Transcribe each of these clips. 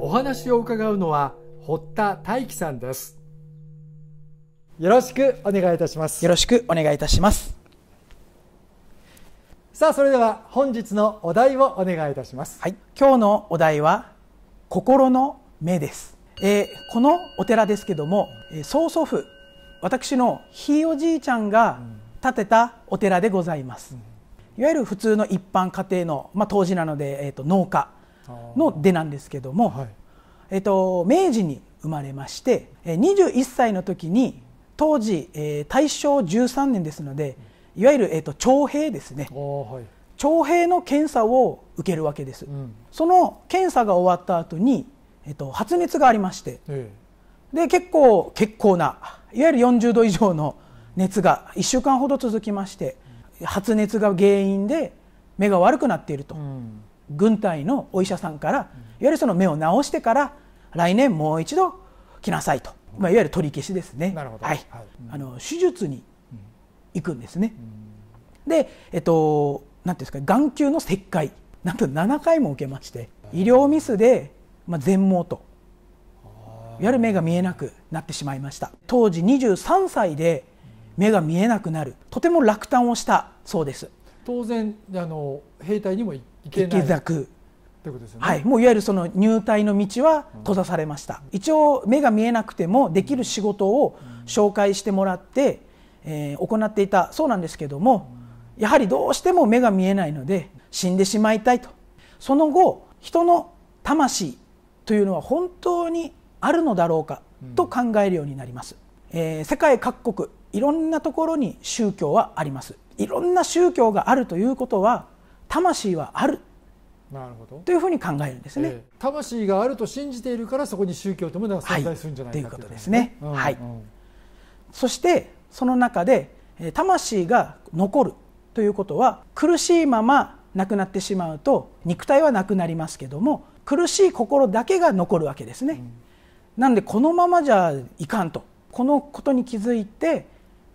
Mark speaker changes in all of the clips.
Speaker 1: お話を伺うのは堀田大樹さんですよろしくお願いいたしますよろしくお願いいたしますさあそれでは本日のお題をお願いいたしますはい今日のお題は
Speaker 2: 心の目です、えー、このお寺ですけども、えー、曽祖父私のひいおじいちゃんが建てたお寺でございます、うん、いわゆる普通の一般家庭の、まあ、当時なので、えーと、と農家の出なんですけども、はい、えっと、明治に生まれまして21歳の時に当時、えー、大正13年ですのでいわゆる、えっと徴兵ですね、はい、徴兵の検査を受けるわけです、うん、その検査が終わった後に、えっと発熱がありまして、えで結構結構ないわゆる40度以上の熱が1週間ほど続きまして発熱が原因で目が悪くなっていると。うん軍隊のお医者さんからいわゆるその目を治してから来年もう一度来なさいと、まあ、いわゆる取り消しですね、はいはい、あの手術に行くんですね。で、えっと、なんていうんですか眼球の切開なんと7回も受けまして医療ミスで、まあ、全盲といわゆる目が見えなくなってしまいました当時23歳で目が見えなくなるとても落胆をしたそうです当然あ
Speaker 1: の兵隊にも行っ
Speaker 2: 池崎というこはい、もういわゆるその入隊の道は閉ざされました、うん、一応目が見えなくてもできる仕事を紹介してもらって、うん、えー、行っていたそうなんですけども、うん、やはりどうしても目が見えないので死んでしまいたいとその後人の魂というのは本当にあるのだろうかと考えるようになります、えー、世界各国いろんなところに宗教はありますいろんな宗教があるというこ
Speaker 1: とは魂はあるなるほどというふうに考えるんですね、えー、魂があると信じているからそこに宗教というものは存在するんじゃないか、い、ということですね、うん、はい、
Speaker 2: そしてその中で魂が残るということは苦しいまま亡くなってしまうと肉体はなくなりますけども苦しい心だけが残るわけですね、うん、なんでこのままじゃいかんとこのことに気づいて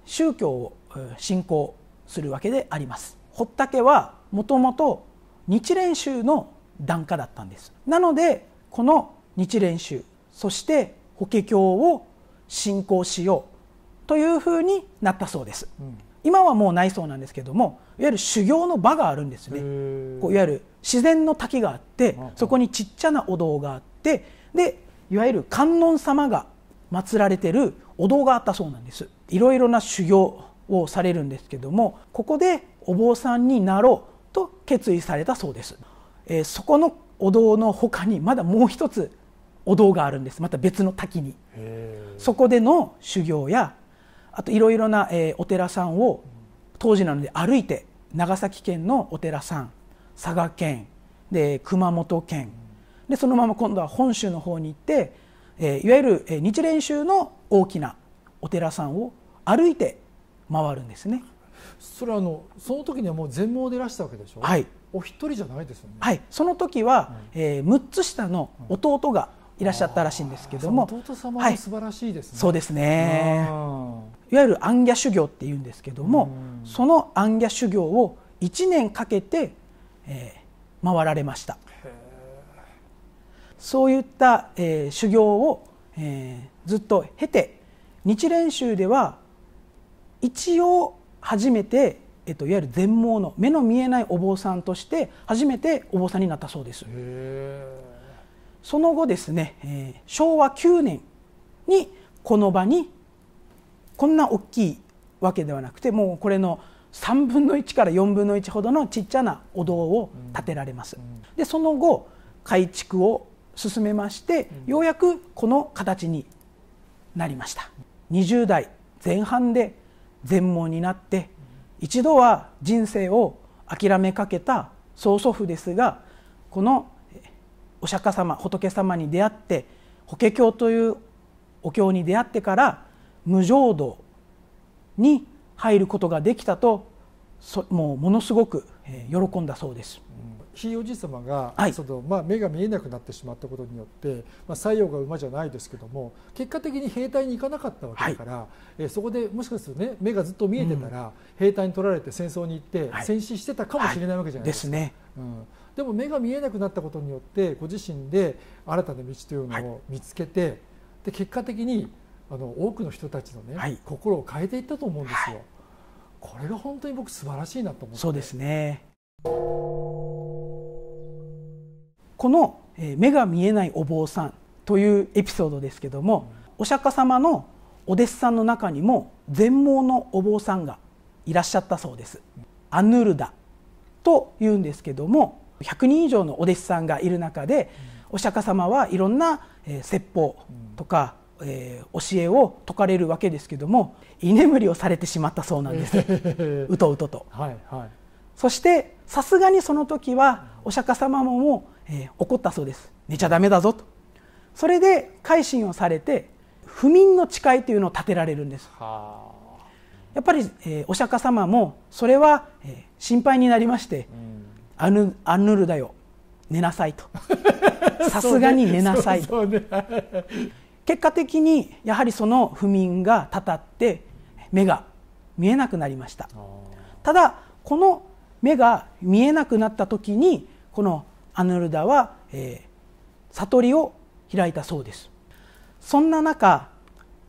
Speaker 2: 宗教を信仰するわけであります。堀田家はもともと日蓮宗の檀家だったんですなのでこの日蓮宗そして法華経を信仰しようというふうになったそうです、うん、今はもうないそうなんですけどもいわゆる修行の場があるんですねこういわゆる自然の滝があってそこにちっちゃなお堂があってでいわゆる観音様が祀られてるお堂があったそうなんですいろいろな修行をされるんですけどもここでお坊さんになろうと決意されたそうです、えー、そこのお堂の他にまだもう一つお堂があるんですまた別の滝にそこでの修行やあといろいろな、えー、お寺さんを当時なので歩いて長崎県のお寺さん佐賀県で熊本県でそのまま今度は本州の方に行って、えー、いわゆる日蓮宗の大きなお寺さんを歩いて回るんですね。それはあのその時にはもう全盲でら
Speaker 1: したわけでしょ、はい、お一人じゃないですよねは
Speaker 2: いその時は、うん、えー、6つ下の弟がいらっしゃったらしいんですけども、う
Speaker 1: ん、弟様は素晴らしいですね、はい、そうで
Speaker 2: すねいわゆるアン修行っていうんですけども、うん、そのアン修行を1年かけて、えー、回られましたそういった、えー、修行を、えー、ずっと経て日蓮宗では一応初めて、えっと、いわゆる全盲の目の見えないお坊さんとして初めてお坊さんになったそうですその後ですね、えー、昭和9年にこの場にこんな大きいわけではなくてもうこれの3分の1から4分の1ほどのちっちゃなお堂を建てられます、うんうん、でその後改築を進めまして、ようやくこの形になりました20代前半で全盲になって一度は人生を諦めかけた曽祖父ですがこのお釈迦様仏様に出会って法華経というお経に出会ってから無浄土
Speaker 1: に入ることができたともうものすごく喜んだそうです。ひいおじい様が、はい、そのまあ、目が見えなくなってしまったことによって、まあ、西洋が馬じゃないですけども結果的に兵隊に行かなかったわけだから、はい、えそこでもしかするとね目がずっと見えてたら、うん、兵隊に取られて戦争に行って、はい、戦死してたかもしれないわけじゃないですか。ですね。うんでも目が見えなくなったことによってご自身で新たな道というのを見つけて、はい、で結果的にあの多くの人たちのね、はい、心を変えていったと思うんですよ、はい、これが本当に僕素晴らしいなと思ってそうですねこの目が見えないお
Speaker 2: 坊さんというエピソードですけどもお釈迦様のお弟子さんの中にも全盲のお坊さんがいらっしゃったそうですアヌルダというんですけども100人以上のお弟子さんがいる中でお釈迦様はいろんな説法とかえ教えを説かれるわけですけども居眠りをされてしまったそうなんです うとうとと、はいはい、そしてさすがにその時はお釈迦様もえー、怒ったそうです寝ちゃダメだぞとそれで改心をされて不眠の誓いというのを立てられるんですやっぱり、えー、お釈迦様もそれは、えー、心配になりまして、うん、アヌアヌルだよ寝なさいと
Speaker 1: さすがに寝なさいと、ね、
Speaker 2: 結果的にやはりその不眠がたたって目が見えなくなりましたただこの目が見えなくなった時にこのアヌルダは、えー、悟りを開いたそうですそんな中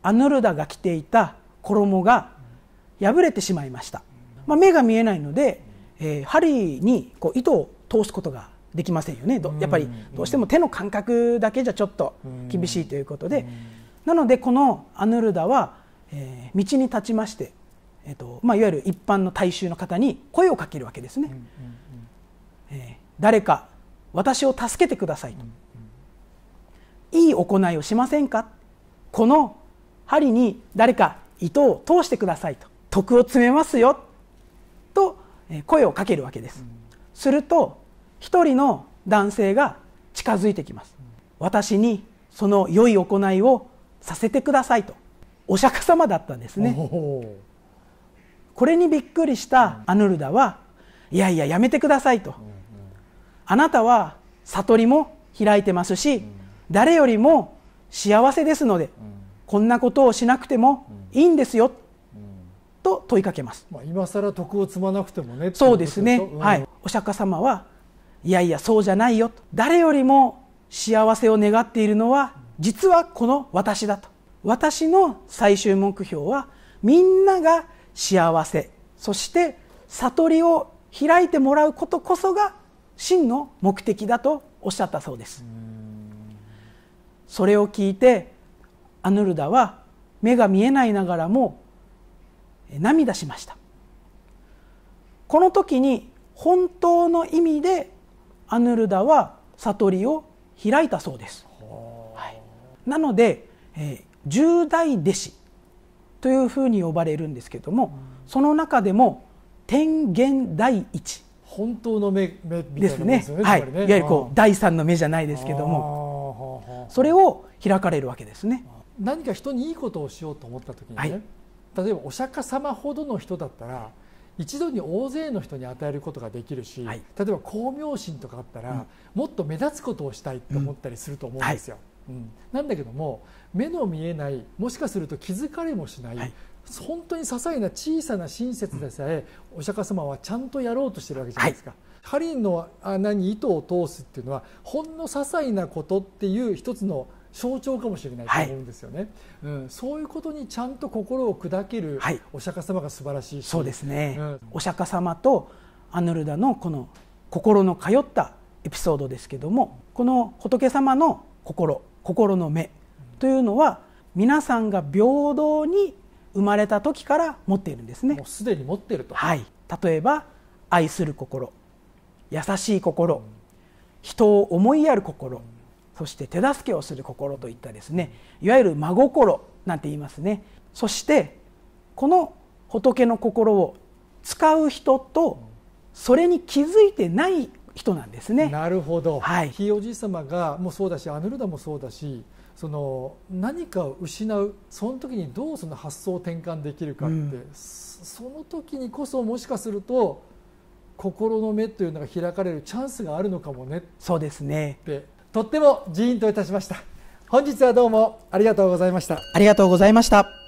Speaker 2: アヌルダが着ていた衣が破れてしまいました、まあ、目が見えないので、えー、針にこう糸を通すことができませんよねやっぱりどうしても手の感覚だけじゃちょっと厳しいということでなのでこのアヌルダは、えー、道に立ちまして、えーとまあ、いわゆる一般の大衆の方に声をかけるわけですね。え誰か私を助けてくださいと、いい行いをしませんかこの針に誰か糸を通してくださいと徳を詰めますよと声をかけるわけです、すると一人の男性が近づいてきます私にその良い行いをさせてくださいとお釈迦様だったんですねこれにびっくりしたアヌルダはいやいややめてくださいとあなたは悟りも開いてますし、誰よりも幸せですので、こんなことをしなくてもいいんですよ、と問いかけます、ま
Speaker 1: あ、今更徳を積まなくてもねそうですね、うん、はい
Speaker 2: お釈迦様はいやいやそうじゃないよと誰よりも幸せを願っているのは実はこの私だと私の最終目標はみんなが幸せそして悟りを開いてもらうことこそが真の目的だとおっしゃったそうですそれを聞いてアヌルダは目が見えないながらも涙しましたこの時に本当の意味でアヌルダは悟りを開いたそうです、はい、なので、え十大弟子というふうに呼ばれるんですけどもその中でも天元第一本当の目目みたいなですね、はい、いわゆるこう第三の目じゃないですけども
Speaker 1: それを開かれるわけですね何か人にいいことをしようと思った時にね、はい、例えばお釈迦様ほどの人だったら一度に大勢の人に与えることができるし、はい、例えば光明心とかあったら、うん、もっと目立つことをしたいと思ったりすると思うんですよ、うんはいうん、なんだけども目の見えないもしかすると気づかれもしない、はい、本当に些細な小さな親切でさえ、うん、お釈迦様はちゃんとやろうとしてるわけじゃないですか。はい、針の穴に糸を通すっていうのはほんの些細なことっていう一つの象徴かもしれないと思うんですよね、はい、うん、そういうことにちゃんと心を砕けるお釈迦様が素晴らしい、はい、そうですね、うん、お釈迦様とアヌルダの
Speaker 2: この心の通ったエピソードですけどもこの仏様の心心の目というのは皆さんが平等に生まれた時から持っているんですねもうすでに持っているとはい例えば愛する心優しい心、人を思いやる心、そして手助けをする心といったですねいわゆる真心なんて言いますねそしてこの仏の心を使う人とそれに気
Speaker 1: づいてない人なんですね。なるほど、はい、ひいおじい様がもうそうだしアヌルダもそうだしその何かを失うその時にどうその発想を転換できるかって、うん、その時にこそもしかすると心の目というのが開かれるチャンスがあるのかもねそうですねでとってもジーンといたしました本日はどうもありがとうございました
Speaker 2: ありがとうございました